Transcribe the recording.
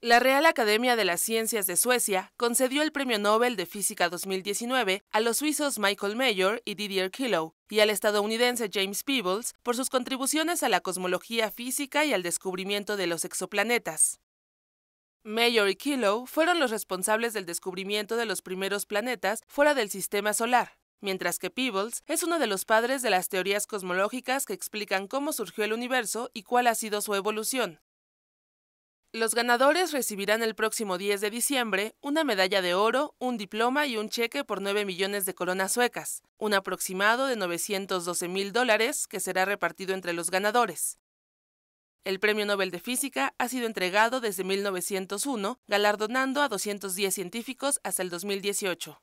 La Real Academia de las Ciencias de Suecia concedió el Premio Nobel de Física 2019 a los suizos Michael Mayer y Didier Killow y al estadounidense James Peebles por sus contribuciones a la cosmología física y al descubrimiento de los exoplanetas. Mayer y Killow fueron los responsables del descubrimiento de los primeros planetas fuera del sistema solar, mientras que Peebles es uno de los padres de las teorías cosmológicas que explican cómo surgió el universo y cuál ha sido su evolución. Los ganadores recibirán el próximo 10 de diciembre una medalla de oro, un diploma y un cheque por 9 millones de coronas suecas, un aproximado de 912 mil dólares que será repartido entre los ganadores. El Premio Nobel de Física ha sido entregado desde 1901, galardonando a 210 científicos hasta el 2018.